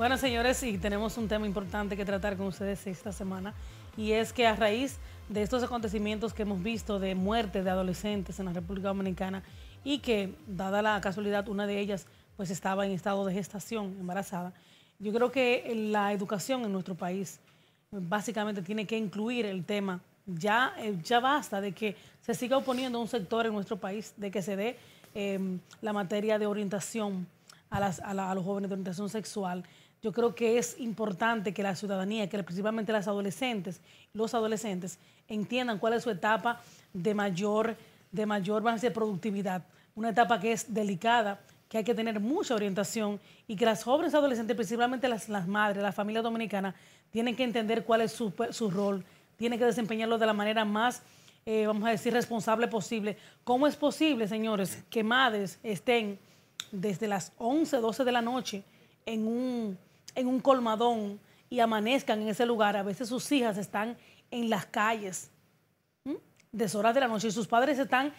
Bueno, señores, y tenemos un tema importante que tratar con ustedes esta semana, y es que a raíz de estos acontecimientos que hemos visto de muerte de adolescentes en la República Dominicana y que, dada la casualidad, una de ellas pues estaba en estado de gestación, embarazada, yo creo que la educación en nuestro país básicamente tiene que incluir el tema. Ya, eh, ya basta de que se siga oponiendo un sector en nuestro país, de que se dé em, la materia de orientación a, a los jóvenes de orientación sexual, yo creo que es importante que la ciudadanía, que principalmente las adolescentes, los adolescentes, entiendan cuál es su etapa de mayor, de mayor base de productividad. Una etapa que es delicada, que hay que tener mucha orientación y que las jóvenes adolescentes, principalmente las, las madres, la familia dominicana, tienen que entender cuál es su, rol, tienen que desempeñarlo de la manera más, eh, vamos a decir, responsable posible. ¿Cómo es posible, señores, que madres estén desde las 11, 12 de la noche en un en un colmadón y amanezcan en ese lugar. A veces sus hijas están en las calles, ¿m? deshoras de la noche, y sus padres están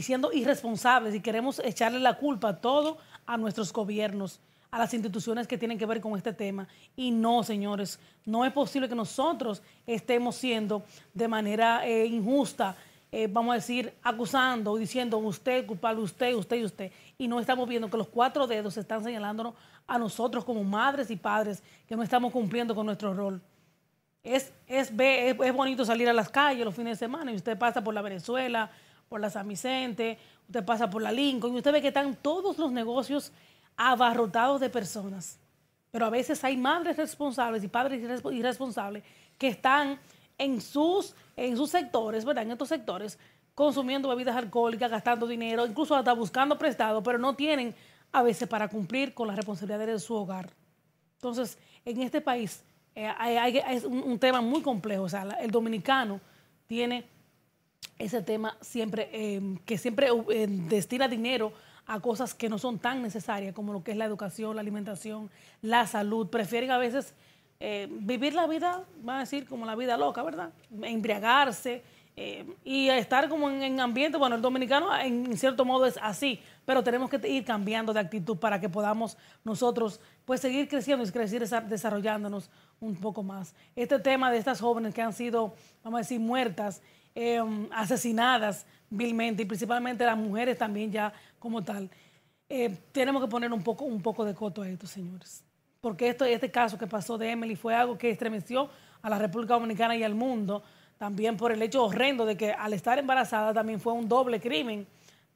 siendo irresponsables y queremos echarle la culpa a todo a nuestros gobiernos, a las instituciones que tienen que ver con este tema. Y no, señores, no es posible que nosotros estemos siendo de manera eh, injusta eh, vamos a decir, acusando o diciendo usted culpable, usted, usted y usted. Y no estamos viendo que los cuatro dedos están señalándonos a nosotros como madres y padres que no estamos cumpliendo con nuestro rol. Es, es, es bonito salir a las calles los fines de semana y usted pasa por la Venezuela, por la San Vicente, usted pasa por la Lincoln y usted ve que están todos los negocios abarrotados de personas. Pero a veces hay madres responsables y padres irresponsables que están en sus, en sus sectores, ¿verdad? En estos sectores, consumiendo bebidas alcohólicas, gastando dinero, incluso hasta buscando prestado, pero no tienen a veces para cumplir con las responsabilidades de su hogar. Entonces, en este país eh, hay, es un, tema muy complejo. O sea, el dominicano tiene ese tema siempre em, que siempre eh, destina dinero a cosas que no son tan necesarias como lo que es la educación, la alimentación, la salud. Prefieren a veces eh, vivir la vida, va a decir, como la vida loca, ¿verdad? Embriagarse eh, y estar como en, ambiente. Bueno, el dominicano en cierto modo es así, pero tenemos que ir cambiando de actitud para que podamos nosotros pues seguir creciendo y desarrollándonos un poco más. Este tema de estas jóvenes que han sido, vamos a decir, muertas, em, asesinadas vilmente y principalmente las mujeres también ya como tal. Eh, tenemos que poner un poco, un poco de coto a esto, señores porque este caso que pasó de Emily fue algo que estremeció a la República Dominicana y al mundo, también por el hecho horrendo de que al estar embarazada también fue un doble crimen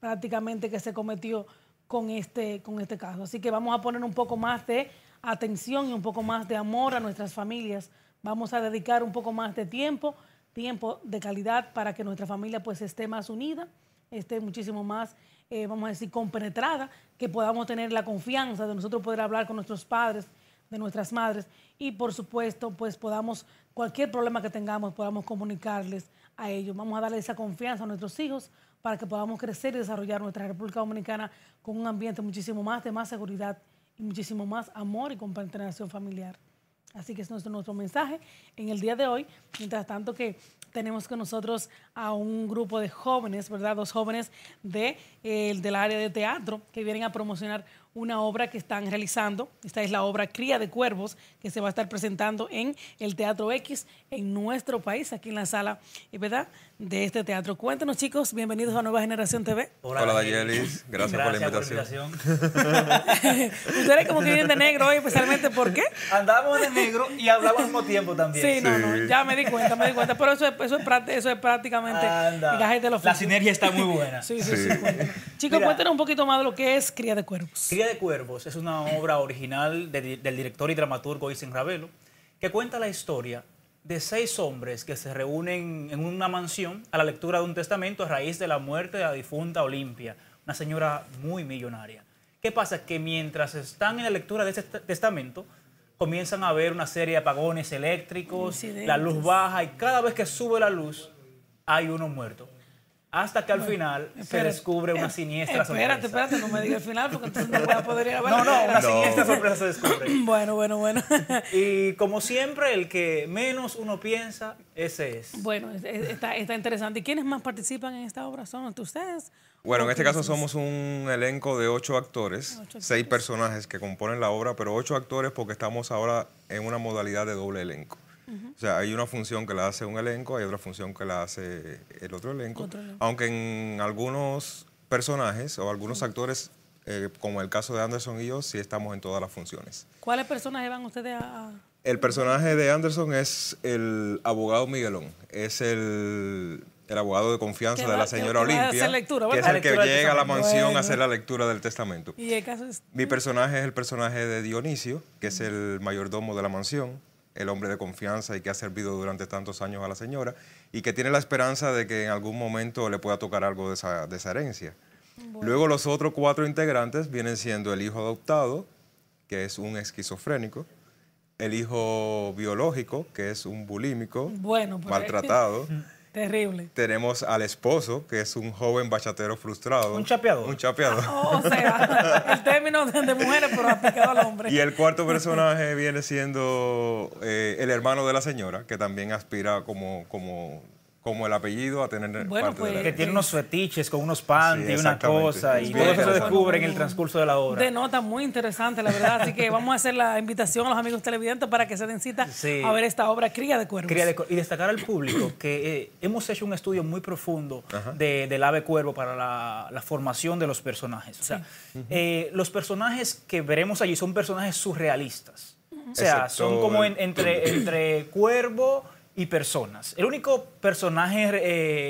prácticamente que se cometió con este, con este caso. Así que vamos a poner un poco más de atención y un poco más de amor a nuestras familias. Vamos a dedicar un poco más de tiempo, tiempo de calidad para que nuestra familia pues esté más unida, esté muchísimo más eh, vamos a decir, compenetrada, que podamos tener la confianza de nosotros poder hablar con nuestros padres, de nuestras madres y por supuesto, pues podamos, cualquier problema que tengamos, podamos comunicarles a ellos. Vamos a darle esa confianza a nuestros hijos para que podamos crecer y desarrollar nuestra República Dominicana con un ambiente muchísimo más de más seguridad y muchísimo más amor y compenetración familiar. Así que es nuestro, nuestro mensaje en el día de hoy. Mientras tanto que tenemos con nosotros a un grupo de jóvenes, ¿verdad? Dos jóvenes de, eh, del área de teatro que vienen a promocionar una obra que están realizando. Esta es la obra Cría de Cuervos, que se va a estar presentando en el Teatro X en nuestro país, aquí en la sala, ¿verdad? de este teatro. Cuéntenos, chicos, bienvenidos a Nueva Generación TV. Hola, Dayelis, gracias, por la invitación. Ustedes como que vienen de negro hoy, especialmente, ¿por qué? Andamos de negro y hablamos al mismo tiempo también. Sí, no, no, ya me di cuenta, me di cuenta, pero eso es, eso eso es prácticamente La sinergia está muy buena. sí, sí, sí. Chicos, cuéntenos un poquito más de lo que es Cría de Cuervos. Cría de Cuervos es una obra original del director y dramaturgo Isen Ravelo que cuenta la historia de seis hombres que se reúnen en una mansión a la lectura de un testamento a raíz de la muerte de la difunta Olimpia, una señora muy millonaria. ¿Qué pasa? Que mientras están en la lectura de ese testamento, comienzan a ver una serie de apagones eléctricos, la luz baja y cada vez que sube la luz hay uno muerto hasta que al final se descubre una siniestra sorpresa. Espérate, espérate, no me digas el final porque entonces no voy a poder No, no, una siniestra sorpresa se descubre. bueno, bueno, bueno. y como siempre, el que menos uno piensa, ese es. Bueno, está, está interesante. ¿Y quiénes más participan en esta obra? ¿Son ustedes? Bueno, en este caso somos un elenco de ocho actores, seis personajes que componen la obra, pero ocho actores porque estamos ahora en una modalidad de doble elenco. O sea, hay una función que la hace un elenco, hay otra función que la hace el otro elenco. Aunque en algunos personajes o algunos actores, eh, como el caso de Anderson y yo, sí estamos en todas las funciones. ¿Cuáles personajes van ustedes a...? El personaje de Anderson es el abogado Miguelón. Es el abogado de confianza de la señora Olimpia, que es el que llega a la mansión a hacer la lectura del testamento. ¿Y Mi personaje es el personaje de Dionisio, que es el mayordomo de la mansión el hombre de confianza y que ha servido durante tantos años a la señora y que tiene la esperanza de que en algún momento le pueda tocar algo de esa, herencia. Luego los otros cuatro integrantes vienen siendo el hijo adoptado, que es un esquizofrénico, el hijo biológico, que es un bulímico, maltratado. Terrible. Tenemos al esposo, que es un joven bachatero frustrado. Un chapeador. Un chapeador. Ah, oh, o sea, el término de mujeres, pero aplicado al hombre. Y el cuarto personaje viene siendo eh, el hermano de la señora, que también aspira como, como como el apellido a tener pues, que tiene eh, unos fetiches con unos panties y una cosa y todo eso se descubre en el transcurso de la obra de nota muy interesante la verdad así que vamos a hacer la invitación a los amigos televidentes para que se den cita a ver esta obra Cría de cuervo y destacar al público que eh, hemos hecho un estudio muy profundo de, del ave cuervo para la, formación de los personajes o sea eh, los personajes que veremos allí son personajes surrealistas o sea son como entre entre cuervo personas. El único personaje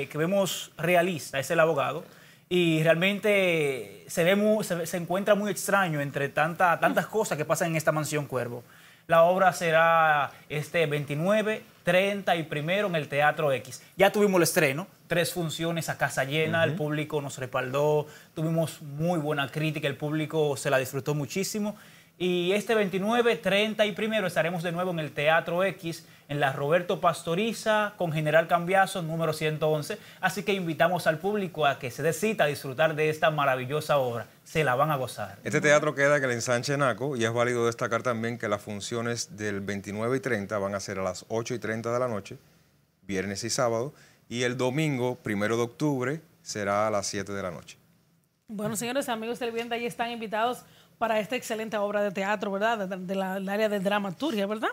eh, que vemos realista es el abogado y realmente se, ve se, encuentra muy extraño entre tanta, tantas cosas que pasan en esta mansión Cuervo. La obra será este 29, 30 y primero en el Teatro X. Ya tuvimos el estreno, tres funciones a casa llena, el público nos respaldó, tuvimos muy buena crítica, el público se la disfrutó muchísimo. Y este 29, 30 y primero estaremos de nuevo en el Teatro X, en la Roberto Pastoriza, con General Cambiazo, número 111. Así que invitamos al público a que se dé a disfrutar de esta maravillosa obra. Se la van a gozar. Este teatro queda en el ensanche Naco y es válido destacar también que las funciones del 29 y 30 van a ser a las 8 y 30 de la noche, viernes y sábado, y el domingo, primero de octubre, será a las 7 de la noche. Bueno, señores amigos del bien, ahí están invitados para esta excelente obra de teatro, ¿verdad? Del área de dramaturgia, ¿verdad?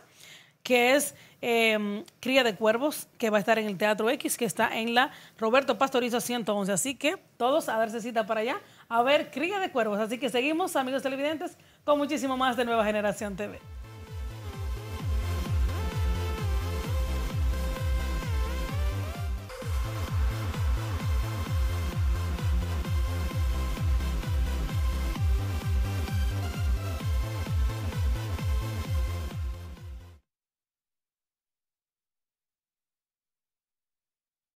Que es em, Cría de Cuervos, que va a estar en el Teatro X, que está en la Roberto Pastoriza 111. Así que todos a darse cita para allá a ver Cría de Cuervos. Así que seguimos, amigos televidentes, con muchísimo más de Nueva Generación TV.